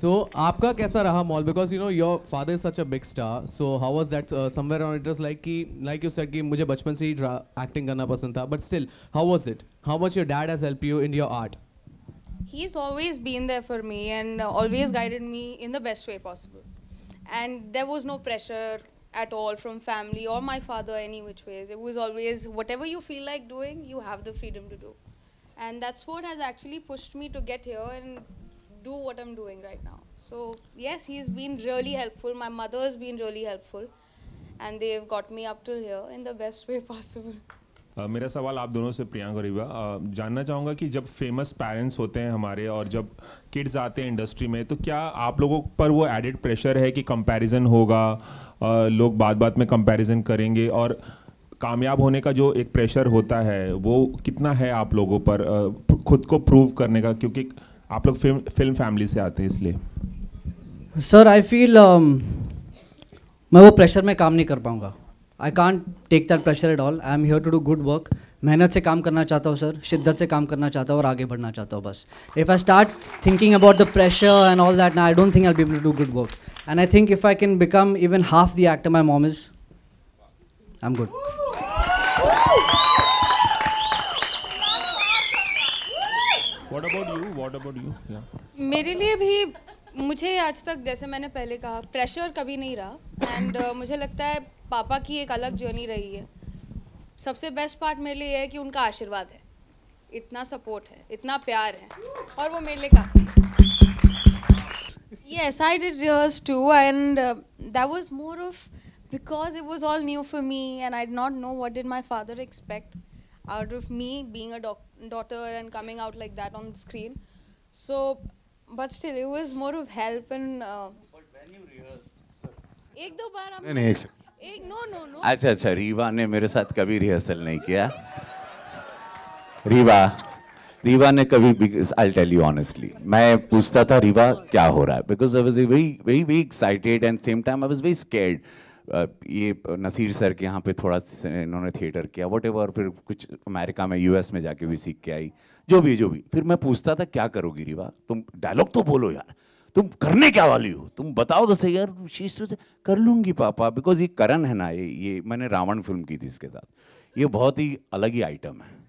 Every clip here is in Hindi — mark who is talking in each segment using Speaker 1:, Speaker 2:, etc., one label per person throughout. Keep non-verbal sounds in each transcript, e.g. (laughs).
Speaker 1: सो आपका कैसा रहा मॉल because you know your father such a big star so how was that somewhere on it like कि लाइक यू सेट कि मुझे बचपन से ही एक्टिंग करना पसंद था but still how was it how was your dad as help you in your art
Speaker 2: he is always been there for me and always guided me in the best way possible and there was no pressure at all from family और my father any which ways it was always whatever you feel like doing you have the freedom to do and that's what has actually pushed me to get your and do what I'm doing right now. So yes, he's been really helpful. My mother has been really helpful, and they've got me up to here in the best way possible. (laughs)
Speaker 3: Uh, मेरा सवाल आप दोनों से प्रियांक और रिवा uh, जानना चाहूँगा कि जब फेमस पेरेंट्स होते हैं हमारे और जब किड्स आते हैं इंडस्ट्री में तो क्या आप लोगों पर वो एडिड प्रेशर है कि कंपैरिजन होगा uh, लोग बात बात में कंपैरिजन करेंगे और कामयाब होने का जो एक प्रेशर होता है वो कितना है आप लोगों पर uh, खुद को प्रूव करने का क्योंकि आप लोग फिल्म फिल्म फैमिली से आते हैं इसलिए सर आई फील मैं वो प्रेशर में काम नहीं कर पाऊंगा I can't take that pressure at all I am here to do good work मेहनत से काम करना चाहता हूँ सर शिद्दत से काम करना चाहता हूँ और आगे बढ़ना चाहता हूँ बस if I start thinking about the pressure and all that I don't think I be able to do good work and I think if I can become even half the actor my mom is I am good What about you? What about you? Yeah.
Speaker 2: मेरे लिए भी मुझे आज तक जैसे मैंने पहले कहा प्रेशर कभी नहीं रहा एंड uh, मुझे लगता है पापा की एक अलग जर्नी रही है सबसे बेस्ट पार्ट मेरे लिए है कि उनका आशीर्वाद है इतना सपोर्ट है इतना प्यार है और वो मेरे लिए काफ़ी ये as I did rehearse too and that was more of because it was all new for me and I not know what did my father expect out of me being a daughter and coming out like that on the screen. So, but still, it was more of help and. Uh,
Speaker 1: but when you rehearsed, sir.
Speaker 2: एक दो बार हम. नहीं एक second. एक नो
Speaker 1: नो नो. अच्छा अच्छा रीवा ने मेरे साथ कभी रिहर्सल नहीं किया. रीवा रीवा ने कभी आई टेल यू ऑनेस्टली मैं पूछता था रीवा क्या हो रहा है because I was very very very excited and same time I was very scared ये नसीर सर के यहाँ पे थोड़ा इन्होंने थिएटर किया वट एवर फिर कुछ अमेरिका में यूएस में जाके भी सीख के आई जो भी जो भी फिर मैं पूछता था क्या करोगी रिवा तुम डायलॉग तो बोलो यार तुम करने क्या वाली हो तुम बताओ तो सही यार शीश से कर लूँगी पापा बिकॉज ये करण है ना ये ये मैंने रावण फिल्म की थी इसके साथ ये बहुत ही अलग ही आइटम है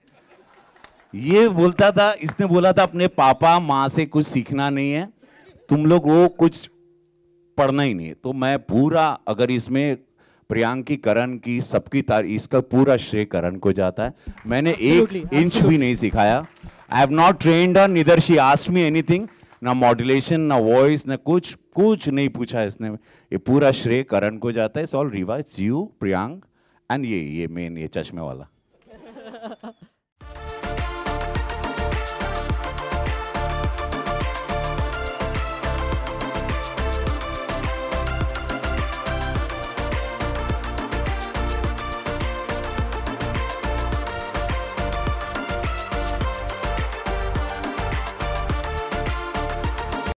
Speaker 1: ये बोलता था इसने बोला था अपने पापा माँ से कुछ सीखना नहीं है तुम लोग वो कुछ पढ़ना ही नहीं तो मैं पूरा अगर इसमें प्रियांकी करण की सबकी तारीफ इसका पूरा श्रेय करण को जाता है मैंने एक इंच भी नहीं सिखाया I have not trained on neither she asked me anything ना मॉड्यूलेशन ना वॉइस ना कुछ कुछ नहीं पूछा इसने ये पूरा श्रेय करण को जाता है it's all revise you Priyank and ये ये मेन ये चश्मे वाला